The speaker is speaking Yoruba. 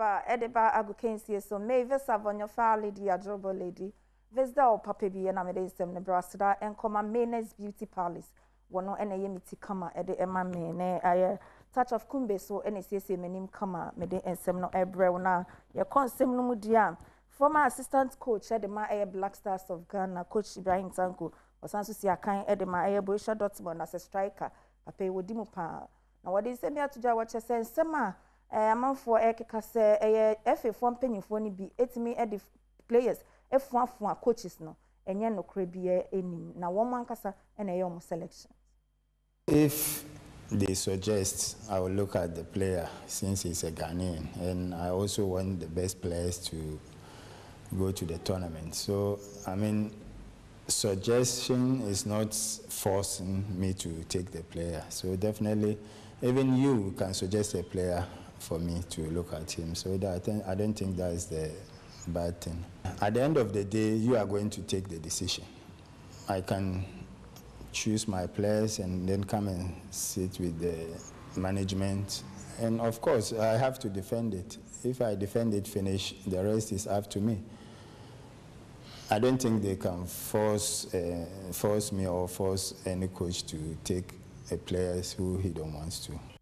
ba ɛde ba agu kensie so may visa vɔnyɔfa lady ajobo lady visa o pape bi yɛ na mede nsɛm no braseda nkɔma maynes beauty palace wɔno ɛna ɛyɛ me ti kama ɛde ɛma me ne ayɛ touch of kumbe so ɛna esiesie m'anim kama mede nsɛm no ɛbrɛ wo na yɛkɔ nsɛm no mu former assistant coach ɛde ma ɛyɛ black stars of ghana coach ibrahim tanko ɔsan si akan ɛde ma ɛyɛ boisha dortmund as a striker papa yi wɔdi na wadi nsɛm bi ato gya wɔkyɛ sɛ Eh, amanfoɔ ɛkeka eh, sɛ ɛyɛ eh, ɛfefoɔ mpanyinfoɔ no bi etimi ɛde players ɛfoafoa coaches no ɛnyɛ nokora biara anim na wɔn ankasa ɛna ɛyɛ wɔn selection. if they suggest i will look at the player since he's a ghanaian and i also want the best players to go to the tournament so i mean suggestion is not forcing me to take the player so definitely even you can suggest a player for me to look at him. So that I, don't think that is the bad thing. At the end of the day, you are going to take the decision. I can choose my players and then come and sit with the management. And of course, I have to defend it. If I defend it, finish, the rest is up to me. I don't think they can force, uh, force me or force any coach to take a player who he don't wants to.